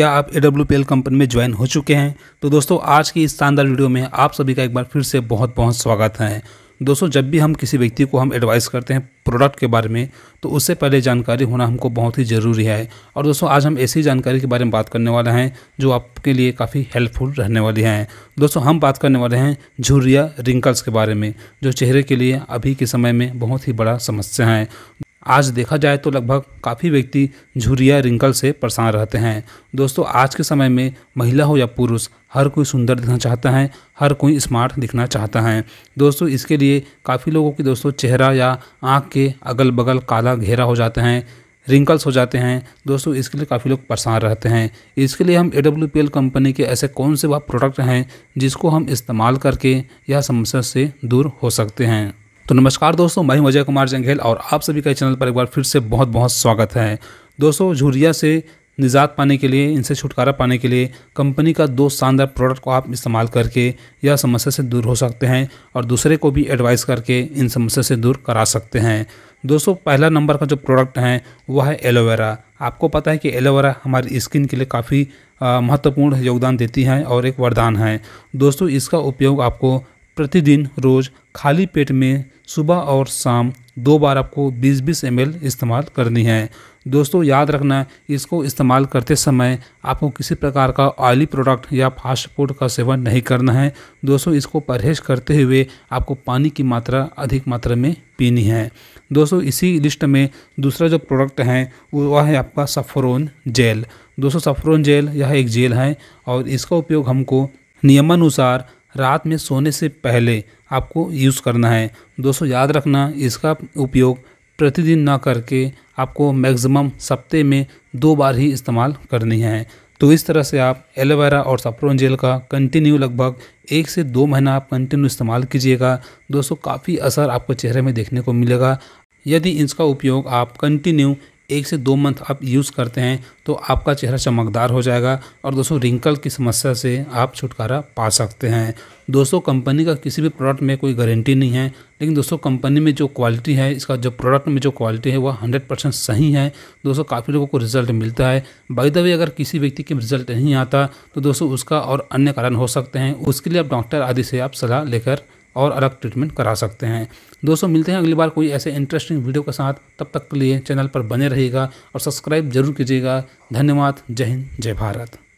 क्या आप A W company में ज्वाइन हो चुके हैं तो दोस्तों आज की इस शानदार वीडियो में आप सभी का एक बार फिर से बहुत बहुत स्वागत है दोस्तों जब भी हम किसी व्यक्ति को हम एडवाइस करते हैं प्रोडक्ट के बारे में तो उससे पहले जानकारी होना हमको बहुत ही ज़रूरी है और दोस्तों आज हम ऐसी जानकारी के बारे में बात करने वाले हैं जो आपके लिए काफ़ी हेल्पफुल रहने वाली हैं दोस्तों हम बात करने वाले हैं झुरिया रिंकल्स के बारे में जो चेहरे के लिए अभी के समय में बहुत ही बड़ा समस्या है आज देखा जाए तो लगभग काफ़ी व्यक्ति झुरिया रिंकल से परेशान रहते हैं दोस्तों आज के समय में महिला हो या पुरुष हर कोई सुंदर दिखना चाहता है हर कोई स्मार्ट दिखना चाहता है दोस्तों इसके लिए काफ़ी लोगों के दोस्तों चेहरा या आँख के अगल बगल काला घेरा हो जाते हैं रिंकल्स हो जाते हैं दोस्तों इसके लिए काफ़ी लोग परेशान रहते हैं इसके लिए हम ए कंपनी के ऐसे कौन से वह प्रोडक्ट हैं जिसको हम इस्तेमाल करके यह समस्या से दूर हो सकते हैं तो नमस्कार दोस्तों मैं अजय कुमार जंघेल और आप सभी का चैनल पर एक बार फिर से बहुत बहुत स्वागत है दोस्तों झुरिया से निजात पाने के लिए इनसे छुटकारा पाने के लिए कंपनी का दो शानदार प्रोडक्ट को आप इस्तेमाल करके यह समस्या से दूर हो सकते हैं और दूसरे को भी एडवाइस करके इन समस्या से दूर करा सकते हैं दोस्तों पहला नंबर का जो प्रोडक्ट है वह है एलोवेरा आपको पता है कि एलोवेरा हमारी स्किन के लिए काफ़ी महत्वपूर्ण योगदान देती है और एक वरदान है दोस्तों इसका उपयोग आपको प्रतिदिन रोज़ खाली पेट में सुबह और शाम दो बार आपको 20-20 एम इस्तेमाल करनी है दोस्तों याद रखना इसको इस्तेमाल करते समय आपको किसी प्रकार का ऑयली प्रोडक्ट या फास्ट फूड का सेवन नहीं करना है दोस्तों इसको परहेज करते हुए आपको पानी की मात्रा अधिक मात्रा में पीनी है दोस्तों इसी लिस्ट में दूसरा जो प्रोडक्ट है वह है आपका सफ़रोन जेल दोस्तों सफ़रोन जेल यह एक जेल है और इसका उपयोग हमको नियमानुसार रात में सोने से पहले आपको यूज़ करना है दोस्तों याद रखना इसका उपयोग प्रतिदिन ना करके आपको मैक्सिमम सप्ते में दो बार ही इस्तेमाल करनी है तो इस तरह से आप एलोवेरा और सप्रोन जेल का कंटिन्यू लगभग एक से दो महीना आप कंटिन्यू इस्तेमाल कीजिएगा दोस्तों काफ़ी असर आपको चेहरे में देखने को मिलेगा यदि इसका उपयोग आप कंटिन्यू एक से दो मंथ आप यूज़ करते हैं तो आपका चेहरा चमकदार हो जाएगा और दोस्तों रिंकल की समस्या से आप छुटकारा पा सकते हैं दोस्तों कंपनी का किसी भी प्रोडक्ट में कोई गारंटी नहीं है लेकिन दोस्तों कंपनी में जो क्वालिटी है इसका जो प्रोडक्ट में जो क्वालिटी है वह हंड्रेड परसेंट सही है दोस्तों काफ़ी लोगों को रिजल्ट मिलता है बाई द वे अगर किसी व्यक्ति के रिजल्ट नहीं आता तो दोस्तों उसका और अन्य कारण हो सकते हैं उसके लिए आप डॉक्टर आदि से आप सलाह लेकर और अलग ट्रीटमेंट करा सकते हैं दोस्तों मिलते हैं अगली बार कोई ऐसे इंटरेस्टिंग वीडियो के साथ तब तक के लिए चैनल पर बने रहेगा और सब्सक्राइब जरूर कीजिएगा धन्यवाद जय हिंद जय भारत